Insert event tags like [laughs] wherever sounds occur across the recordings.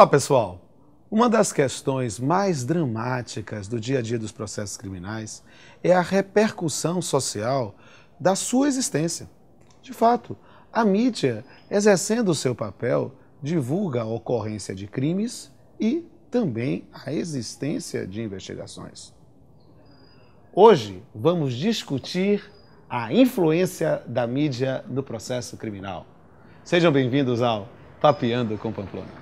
Olá, pessoal! Uma das questões mais dramáticas do dia a dia dos processos criminais é a repercussão social da sua existência. De fato, a mídia, exercendo o seu papel, divulga a ocorrência de crimes e também a existência de investigações. Hoje vamos discutir a influência da mídia no processo criminal. Sejam bem-vindos ao Papeando com Pamplona.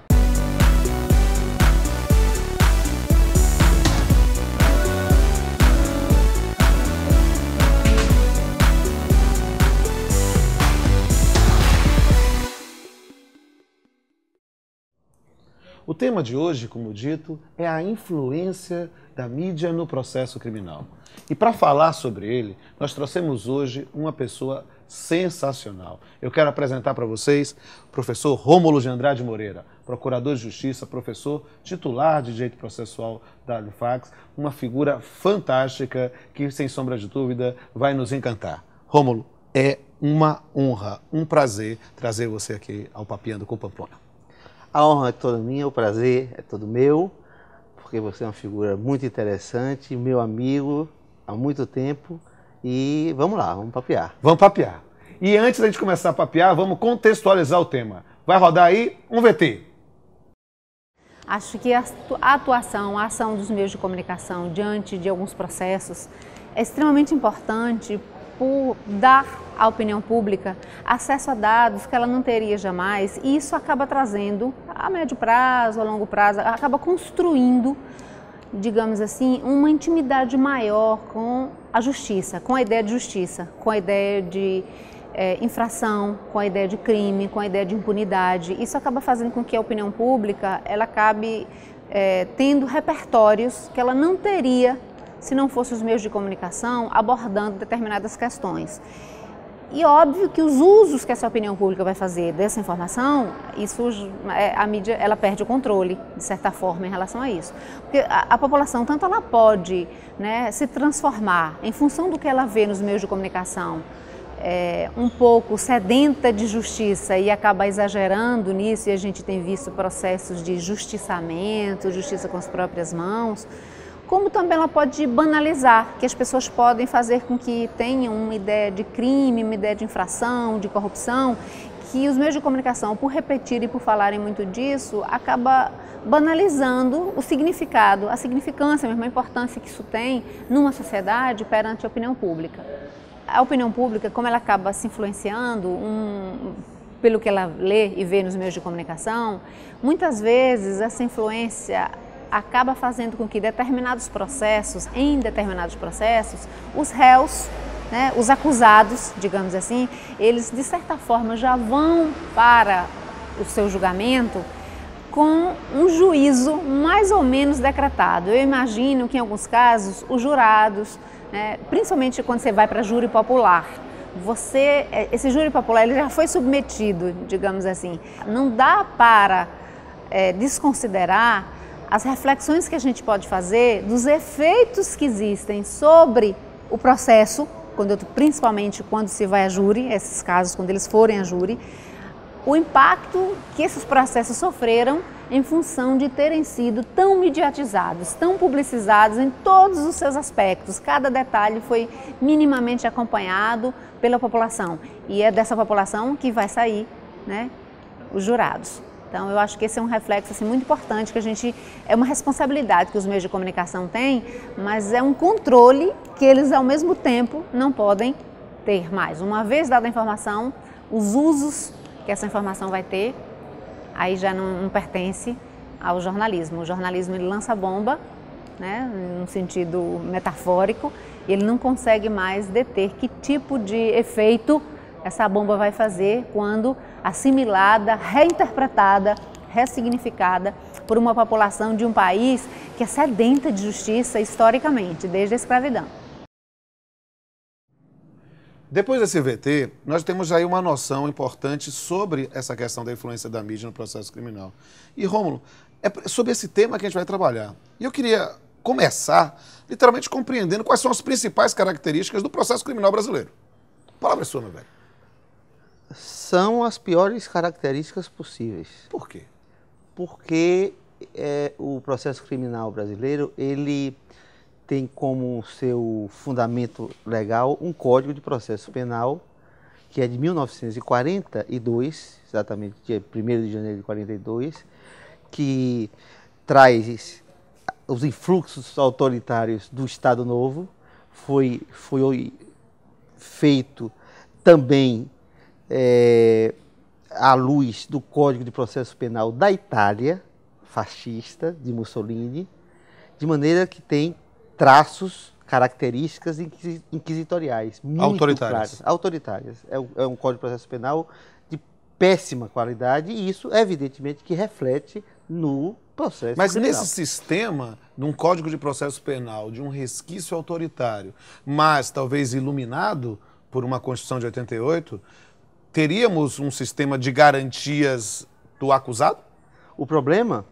O tema de hoje, como dito, é a influência da mídia no processo criminal. E para falar sobre ele, nós trouxemos hoje uma pessoa sensacional. Eu quero apresentar para vocês o professor Rômulo de Andrade Moreira, procurador de justiça, professor titular de direito processual da Alifax, uma figura fantástica que, sem sombra de dúvida, vai nos encantar. Rômulo, é uma honra, um prazer trazer você aqui ao Papiando com Pamplona. A honra é toda minha, o prazer é todo meu, porque você é uma figura muito interessante, meu amigo há muito tempo. E vamos lá, vamos papear. Vamos papear. E antes da gente começar a papear, vamos contextualizar o tema. Vai rodar aí um VT. Acho que a atuação, a ação dos meios de comunicação diante de alguns processos é extremamente importante por dar à opinião pública acesso a dados que ela não teria jamais, e isso acaba trazendo, a médio prazo, a longo prazo, acaba construindo, digamos assim, uma intimidade maior com a justiça, com a ideia de justiça, com a ideia de é, infração, com a ideia de crime, com a ideia de impunidade. Isso acaba fazendo com que a opinião pública ela acabe é, tendo repertórios que ela não teria se não fossem os meios de comunicação abordando determinadas questões. E óbvio que os usos que essa opinião pública vai fazer dessa informação, isso é, a mídia ela perde o controle de certa forma em relação a isso, porque a, a população tanto ela pode né, se transformar em função do que ela vê nos meios de comunicação, é, um pouco sedenta de justiça e acaba exagerando nisso, e a gente tem visto processos de justiçamento, justiça com as próprias mãos como também ela pode banalizar, que as pessoas podem fazer com que tenham uma ideia de crime, uma ideia de infração, de corrupção, que os meios de comunicação, por repetir e por falarem muito disso, acaba banalizando o significado, a significância, mesmo a importância que isso tem numa sociedade perante a opinião pública. A opinião pública, como ela acaba se influenciando, um, pelo que ela lê e vê nos meios de comunicação, muitas vezes essa influência acaba fazendo com que determinados processos, em determinados processos, os réus, né, os acusados, digamos assim, eles de certa forma já vão para o seu julgamento com um juízo mais ou menos decretado. Eu imagino que em alguns casos os jurados, né, principalmente quando você vai para júri popular, você, é, esse júri popular ele já foi submetido, digamos assim. Não dá para é, desconsiderar as reflexões que a gente pode fazer dos efeitos que existem sobre o processo, quando eu, principalmente quando se vai a júri, esses casos, quando eles forem a júri, o impacto que esses processos sofreram em função de terem sido tão mediatizados, tão publicizados em todos os seus aspectos. Cada detalhe foi minimamente acompanhado pela população e é dessa população que vai sair né, os jurados. Então, eu acho que esse é um reflexo assim, muito importante que a gente é uma responsabilidade que os meios de comunicação têm, mas é um controle que eles ao mesmo tempo não podem ter mais. Uma vez dada a informação, os usos que essa informação vai ter, aí já não, não pertence ao jornalismo. O jornalismo ele lança bomba, né, num sentido metafórico, e ele não consegue mais deter que tipo de efeito essa bomba vai fazer quando assimilada, reinterpretada, ressignificada por uma população de um país que é sedenta de justiça historicamente, desde a escravidão. Depois desse VT, nós temos aí uma noção importante sobre essa questão da influência da mídia no processo criminal. E, Rômulo, é sobre esse tema que a gente vai trabalhar. E eu queria começar, literalmente, compreendendo quais são as principais características do processo criminal brasileiro. A palavra é sua, meu velho são as piores características possíveis. Por quê? Porque é, o processo criminal brasileiro ele tem como seu fundamento legal um Código de Processo Penal que é de 1942, exatamente dia 1 de janeiro de 42, que traz os influxos autoritários do Estado Novo, foi, foi feito também é, à luz do Código de Processo Penal da Itália, fascista, de Mussolini, de maneira que tem traços, características inquisitoriais. Muito autoritárias. Claras, autoritárias. É um, é um Código de Processo Penal de péssima qualidade e isso, evidentemente, que reflete no processo Mas nesse sistema, num código de processo penal, de um resquício autoritário, mas talvez iluminado por uma Constituição de 88, teríamos um sistema de garantias do acusado? O problema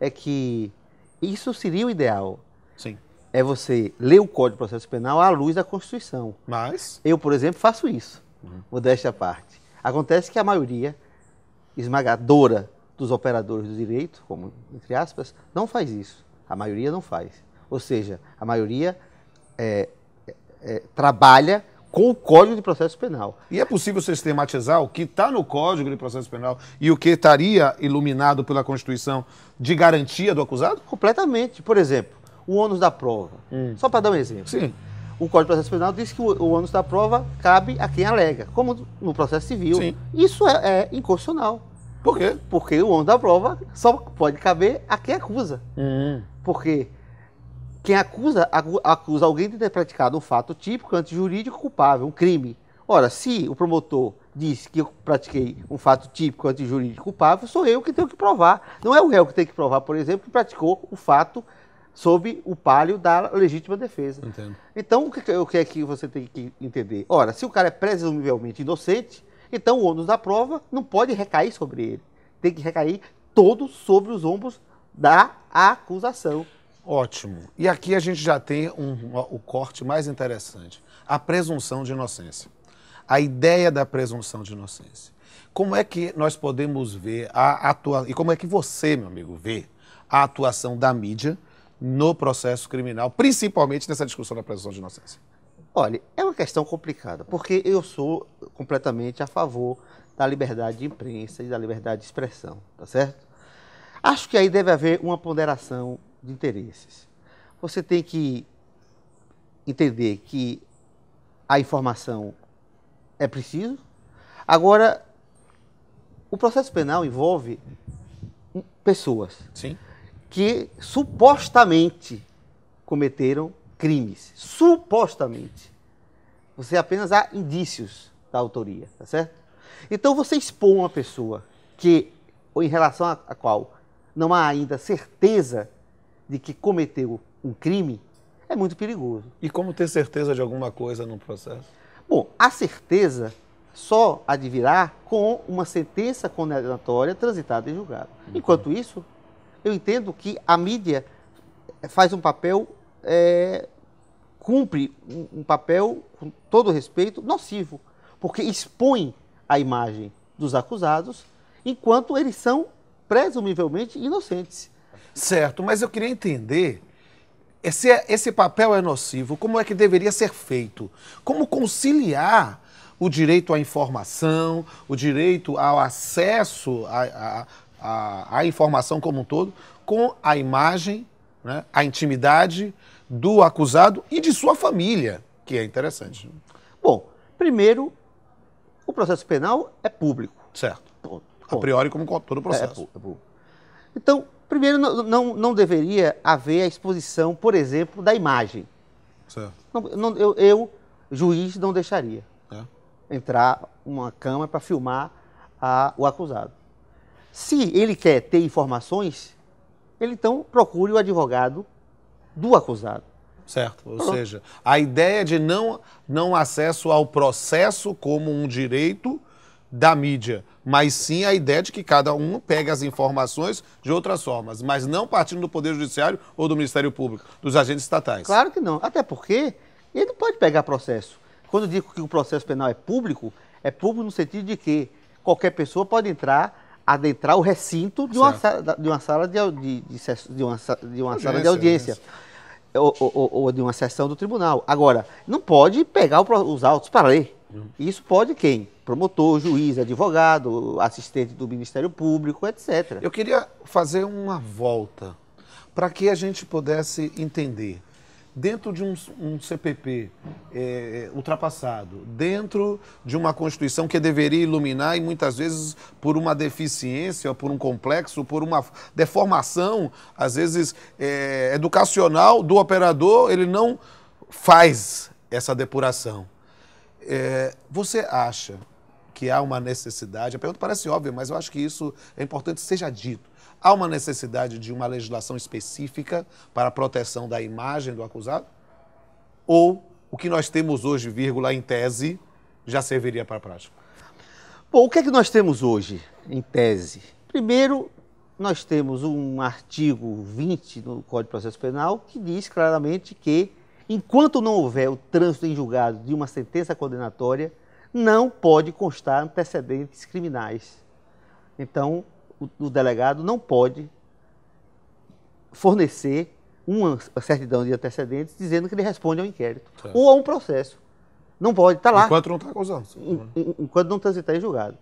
é que isso seria o ideal. Sim. É você ler o Código de Processo Penal à luz da Constituição. Mas. Eu, por exemplo, faço isso, uhum. modéstia à parte. Acontece que a maioria esmagadora dos operadores do direito, como entre aspas, não faz isso. A maioria não faz. Ou seja, a maioria é, é, é trabalha com o Código de Processo Penal. E é possível sistematizar o que está no Código de Processo Penal e o que estaria iluminado pela Constituição de garantia do acusado? Completamente. Por exemplo, o ônus da prova. Hum. Só para dar um exemplo. Sim. O Código de Processo Penal diz que o, ônus da prova cabe a quem alega, como no processo civil. Sim. Isso é, é inconstitucional. Por quê? Porque o ônus da prova só pode caber a quem acusa. Hum. Porque quê? Quem acusa, acusa alguém de ter praticado um fato típico antijurídico culpável, um crime. Ora, se o promotor disse que eu pratiquei um fato típico antijurídico culpável, sou eu que tenho que provar. Não é o réu que tem que provar, por exemplo, que praticou o fato sob o palio da legítima defesa. Entendo. Então, o que, o que é que você tem que entender? Ora, se o cara é presumivelmente inocente, então o ônus da prova não pode recair sobre ele. Tem que recair todo sobre os ombros da acusação. Ótimo. E aqui a gente já tem um, o corte mais interessante: a presunção de inocência. A ideia da presunção de inocência. Como é que nós podemos ver a atuação, e como é que você, meu amigo, vê a atuação da mídia no processo criminal, principalmente nessa discussão da presunção de inocência? Olha, é uma questão complicada, porque eu sou completamente a favor da liberdade de imprensa e da liberdade de expressão, tá certo? Acho que aí deve haver uma ponderação de interesses. Você tem que entender que a informação é preciso. Agora, o processo penal envolve pessoas Sim. que supostamente cometeram crimes. Supostamente. Você é apenas há indícios da autoria, tá certo? Então você expõe uma pessoa que, ou em relação à qual não há ainda certeza de que cometeu um crime é muito perigoso. E como ter certeza de alguma coisa no processo? Bom, a certeza só advirá com uma sentença condenatória transitada em julgado. Uhum. Enquanto isso, eu entendo que a mídia faz um papel, é, cumpre um papel, com todo respeito, nocivo, porque expõe a imagem dos acusados enquanto eles são presumivelmente inocentes. Certo, mas eu queria entender se esse, esse papel é nocivo, como é que deveria ser feito? Como conciliar o direito à informação, o direito ao acesso à, à, à informação como um todo, com a imagem, né, a intimidade do acusado e de sua família, que é interessante. Bom, primeiro, o processo penal é público. Certo. Ponto. A priori, como todo é, processo. É, é público. Então, Primeiro, não, não, não deveria haver a exposição, por exemplo, da imagem. Certo. Não, eu, eu, juiz, não deixaria é. entrar uma câmera para filmar a, o acusado. Se ele quer ter informações, ele então procure o advogado do acusado. Certo, ou Pronto. seja, a ideia de não, não acesso ao processo como um direito da mídia, mas sim a ideia de que cada um pega as informações de outras formas, mas não partindo do Poder Judiciário ou do Ministério Público, dos agentes estatais. Claro que não, até porque ele não pode pegar processo. Quando eu digo que o processo penal é público, é público no sentido de que qualquer pessoa pode entrar, adentrar o recinto de uma, sala, de uma sala de, de, de, uma, de uma audiência, sala de audiência. Ou, ou, ou, de uma sessão do tribunal. Agora, não pode pegar o, os autos para ler. Isso pode quem? Promotor, juiz, advogado, assistente do Ministério Público, etc. Eu queria fazer uma volta para que a gente pudesse entender. Dentro de um, um CPP é, eh, eh, ultrapassado, dentro de uma Constituição que deveria iluminar e muitas vezes por uma deficiência, por um complexo, por uma deformação, às vezes é, educacional do operador, ele não faz essa depuração. É, você acha que há uma necessidade? A pergunta parece óbvia, mas eu acho que isso é importante que seja dito. Há uma necessidade de uma legislação específica para a proteção da imagem do acusado? Ou o que nós temos hoje, vírgula, em tese, já serviria para a prática? Bom, o que é que nós temos hoje, em tese? Primeiro, nós temos um artigo 20 do Código de Processo Penal que diz claramente que Enquanto não houver o trânsito em julgado de uma sentença condenatória, não pode constar antecedentes criminais. Então, o, o delegado não pode fornecer uma certidão de antecedentes dizendo que ele responde ao inquérito certo. ou a um processo. Não pode, está lá. Enquanto não está acusado. Enquanto não transitar em julgado.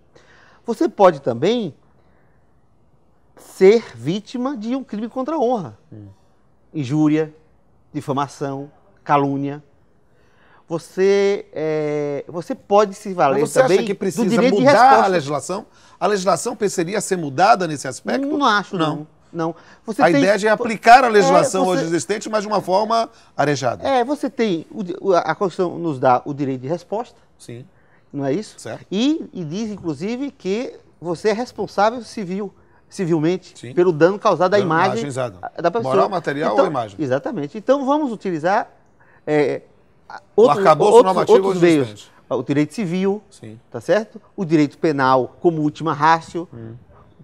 Você pode também ser vítima de um crime contra a honra. Hum. Injúria, difamação, calúnia. Você, é, você pode se valer você também. Você acha que precisa mudar a legislação? A legislação precisaria ser mudada nesse aspecto? Não acho, não. não. Não. Você a tem... ideia é aplicar a é, legislação é, você... hoje existente, mas de uma forma arejada. É, você tem. a Constituição nos dá o direito de resposta. Sim. Não é isso? Certo. E, e diz, inclusive, que você é responsável civil, civilmente, Sim. pelo dano causado à imagem, imagem da pessoa. Moral, material então, ou imagem. Exatamente. Então vamos utilizar é, outro, outros, normativo outros meios. Ah, o direito civil, tá certo? O direito penal como última rácio, hum.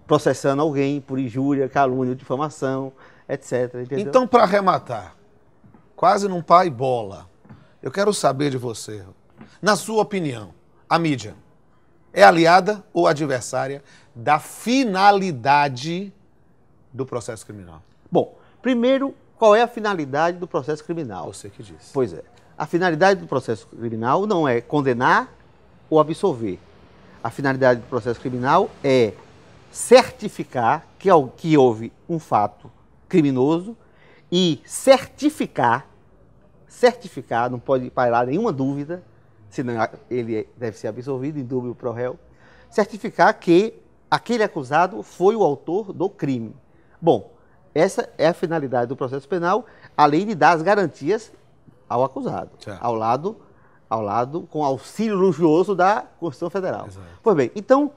processando alguém por injúria, calúnia, difamação, etc. Entendeu? Então, para arrematar, quase num pai bola, eu quero saber de você, na sua opinião, a mídia é aliada ou adversária da finalidade do processo criminal? Bom, primeiro qual é a finalidade do processo criminal? Você que disse. Pois é. A finalidade do processo criminal não é condenar ou absolver. A finalidade do processo criminal é certificar que, que houve um fato criminoso e certificar, certificar, não pode pairar nenhuma dúvida, senão ele é, deve ser absolvido, em dúvida pro réu, certificar que aquele acusado foi o autor do crime. Bom, essa é a finalidade do processo penal, além de dar as garantias ao acusado, certo. ao lado, ao lado com auxílio luxuoso da Constituição Federal. Exato. Pois bem, então,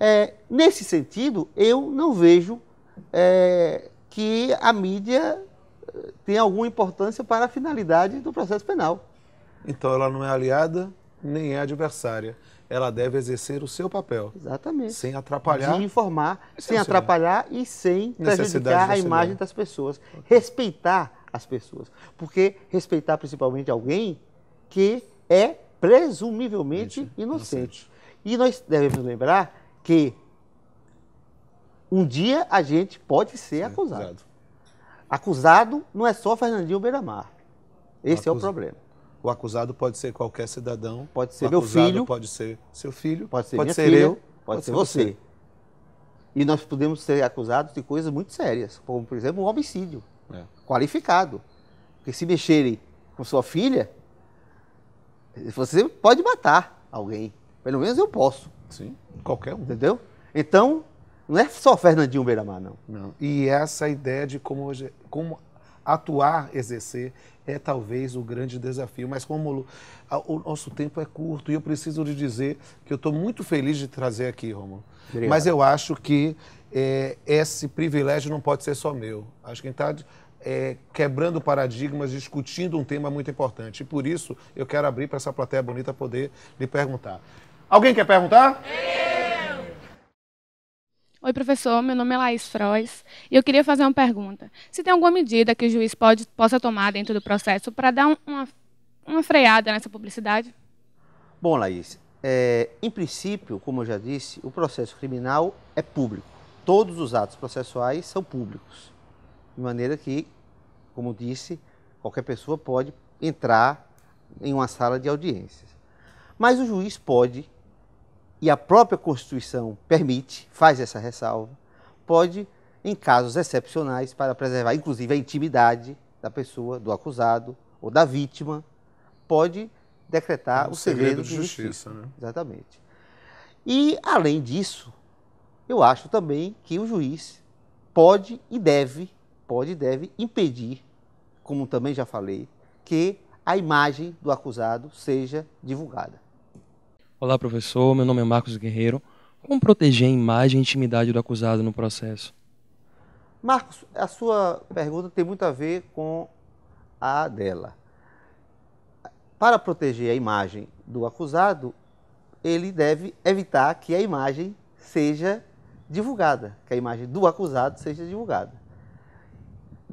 é, nesse sentido, eu não vejo é, que a mídia é, tem alguma importância para a finalidade do processo penal. Então ela não é aliada nem é adversária ela deve exercer o seu papel. Exatamente. Sem atrapalhar. De informar, sem atrapalhar e sem prejudicar a imagem das pessoas. Respeitar as pessoas. Porque respeitar principalmente alguém que é presumivelmente Gente, inocente. inocente. E nós devemos lembrar que um dia a gente pode ser acusado. acusado. Acusado não é só Fernandinho Beiramar. Esse é o problema. O acusado pode ser qualquer cidadão. Pode ser o meu filho. Pode ser seu filho. Pode ser, pode ser filha, eu. Pode, pode ser, ser você. você. E nós podemos ser acusados de coisas muito sérias, como, por exemplo, um homicídio é. qualificado. Porque se mexerem com sua filha, você pode matar alguém. Pelo menos eu posso. Sim, qualquer um. Entendeu? Então, não é só Fernandinho Beiramar, não. não. E essa ideia de como, hoje, como atuar, exercer, é talvez o grande desafio. Mas como o nosso tempo é curto, e eu preciso lhe dizer que eu estou muito feliz de trazer aqui, Romulo. Obrigado. Mas eu acho que é, esse privilégio não pode ser só meu. Acho que gente está é, quebrando paradigmas, discutindo um tema muito importante. E por isso eu quero abrir para essa plateia bonita poder lhe perguntar. Alguém quer perguntar? Sim. É. Oi, professor. Meu nome é Laís Frois e eu queria fazer uma pergunta. Se tem alguma medida que o juiz pode, possa tomar dentro do processo para dar um, uma, uma freada nessa publicidade? Bom, Laís, é, em princípio, como eu já disse, o processo criminal é público. Todos os atos processuais são públicos. De maneira que, como disse, qualquer pessoa pode entrar em uma sala de audiências. Mas o juiz pode e a própria Constituição permite, faz essa ressalva, pode, em casos excepcionais, para preservar inclusive a intimidade da pessoa, do acusado ou da vítima, pode decretar é um o segredo, segredo, de justiça. justiça né? Exatamente. E, além disso, eu acho também que o juiz pode e deve, pode e deve impedir, como também já falei, que a imagem do acusado seja divulgada. Olá, professor. Meu nome é Marcos Guerreiro. Como proteger a imagem e intimidade do acusado no processo? Marcos, a sua pergunta tem muito a ver com a dela. Para proteger a imagem do acusado, ele deve evitar que a imagem seja divulgada, que a imagem do acusado seja divulgada.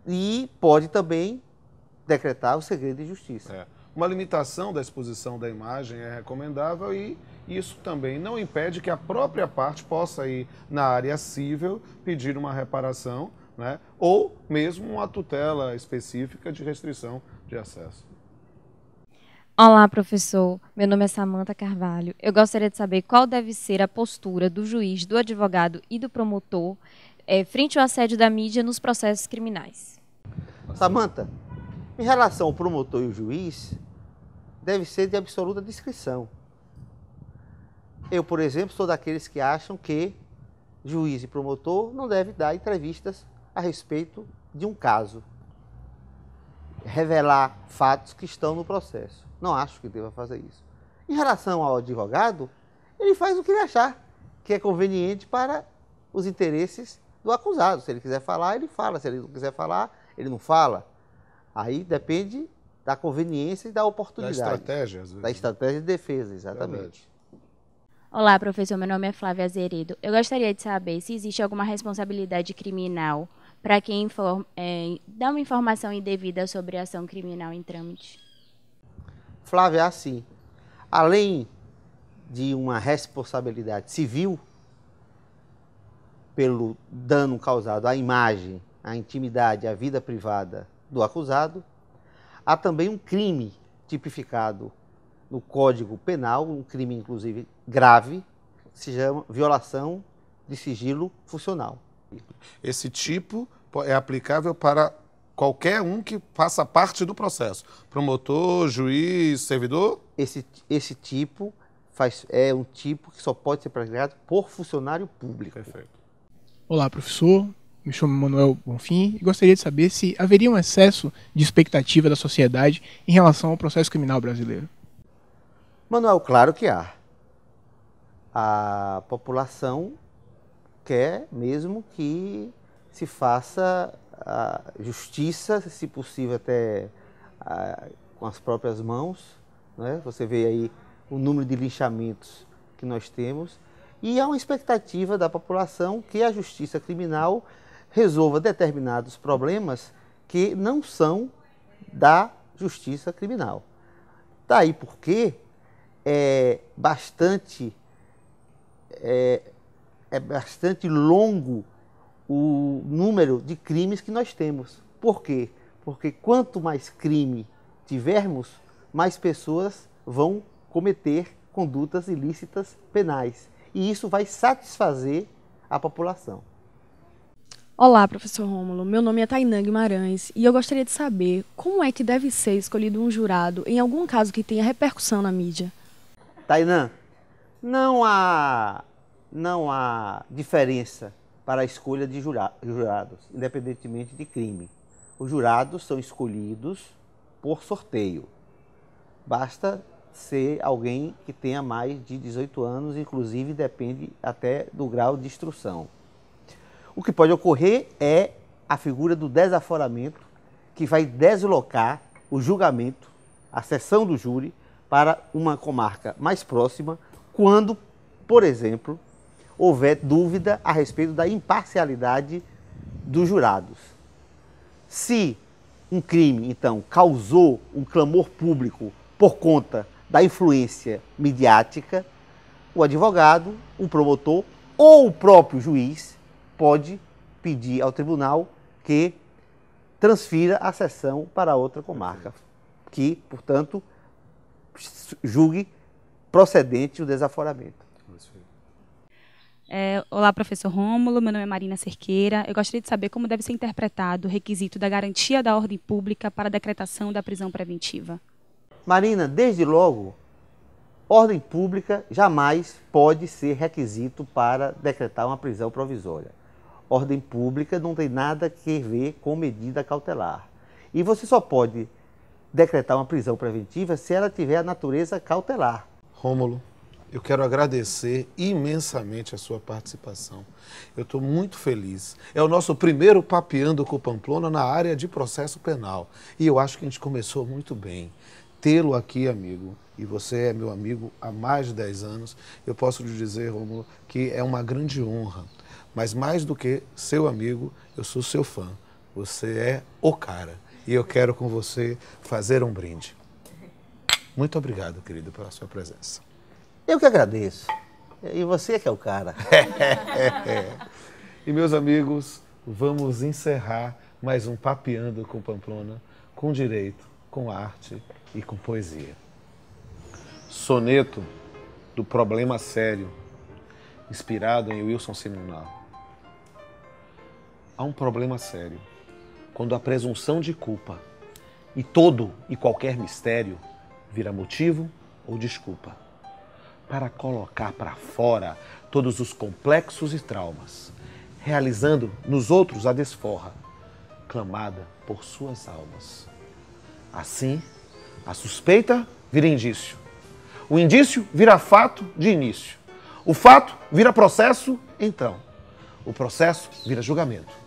E pode também decretar o segredo de justiça. É. Uma limitação da exposição da imagem é recomendável e isso também não impede que a própria parte possa ir na área civil pedir uma reparação né? ou mesmo uma tutela específica de restrição de acesso. Olá, professor. Meu nome é Samanta Carvalho. Eu gostaria de saber qual deve ser a postura do juiz, do advogado e do promotor é, frente ao assédio da mídia nos processos criminais. Samanta, em relação ao promotor e o juiz, deve ser de absoluta discrição. Eu, por exemplo, sou daqueles que acham que juiz e promotor não deve dar entrevistas a respeito de um caso, revelar fatos que estão no processo. Não acho que deva fazer isso. Em relação ao advogado, ele faz o que ele achar que é conveniente para os interesses do acusado. Se ele quiser falar, ele fala. Se ele não quiser falar, ele não fala. Aí depende da conveniência e da oportunidade. Da estratégia, às vezes. Da né? estratégia de defesa, exatamente. Olá, professor. Meu nome é Flávia Azeredo. Eu gostaria de saber se existe alguma responsabilidade criminal para quem é, dá uma informação indevida sobre a ação criminal em trâmite. Flávia, assim, além de uma responsabilidade civil pelo dano causado à imagem, à intimidade, à vida privada do acusado, há também um crime tipificado no Código Penal, um crime inclusive grave, que se chama violação de sigilo funcional. Esse tipo é aplicável para qualquer um que faça parte do processo, promotor, juiz, servidor? Esse, esse tipo faz, é um tipo que só pode ser praticado por funcionário público. Perfeito. Olá, professor me chamo Manuel Bonfim e gostaria de saber se haveria um excesso de expectativa da sociedade em relação ao processo criminal brasileiro. Manuel, claro que há. A população quer mesmo que se faça a justiça, se possível até a, com as próprias mãos. Né? Você vê aí o número de linchamentos que nós temos. E há uma expectativa da população que a justiça criminal resolva determinados problemas que não são da justiça criminal. Daí tá porque é bastante, é, é bastante longo o número de crimes que nós temos. Por quê? Porque quanto mais crime tivermos, mais pessoas vão cometer condutas ilícitas penais. E isso vai satisfazer a população. Olá, professor Rômulo. Meu nome é Tainã Guimarães e eu gostaria de saber como é que deve ser escolhido um jurado em algum caso que tenha repercussão na mídia. Tainã, não há, não há diferença para a escolha de jurados, independentemente de crime. Os jurados são escolhidos por sorteio. Basta ser alguém que tenha mais de 18 anos, inclusive depende até do grau de instrução. O que pode ocorrer é a figura do desaforamento, que vai deslocar o julgamento, a sessão do júri, para uma comarca mais próxima, quando, por exemplo, houver dúvida a respeito da imparcialidade dos jurados. Se um crime, então, causou um clamor público por conta da influência midiática, o advogado, o promotor ou o próprio juiz pode pedir ao tribunal que transfira a sessão para outra comarca, que, portanto, julgue procedente o desaforamento. É, olá, professor Rômulo. Meu nome é Marina Cerqueira. Eu gostaria de saber como deve ser interpretado o requisito da garantia da ordem pública para a decretação da prisão preventiva. Marina, desde logo, ordem pública jamais pode ser requisito para decretar uma prisão provisória ordem pública não tem nada que ver com medida cautelar. E você só pode decretar uma prisão preventiva se ela tiver a natureza cautelar. Rômulo, eu quero agradecer imensamente a sua participação. Eu estou muito feliz. É o nosso primeiro papeando com o Pamplona na área de processo penal. E eu acho que a gente começou muito bem. Tê-lo aqui, amigo, e você é meu amigo há mais de 10 anos, eu posso lhe dizer, Romulo, que é uma grande honra. Mas mais do que seu amigo, eu sou seu fã. Você é o cara. E eu quero com você fazer um brinde. Muito obrigado, querido, pela sua presença. Eu que agradeço. E você que é o cara. [laughs] e meus amigos, vamos encerrar mais um Papeando com Pamplona, com direito, com arte e com poesia. Soneto do Problema Sério, inspirado em Wilson Simonal há um problema sério. Quando a presunção de culpa e todo e qualquer mistério vira motivo ou desculpa para colocar para fora todos os complexos e traumas, realizando nos outros a desforra clamada por suas almas. Assim, a suspeita vira indício. O indício vira fato de início. O fato vira processo, então. O processo vira julgamento.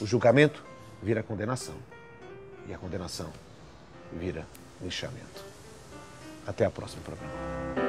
O julgamento vira condenação. E a condenação vira linchamento. Até a próxima programa.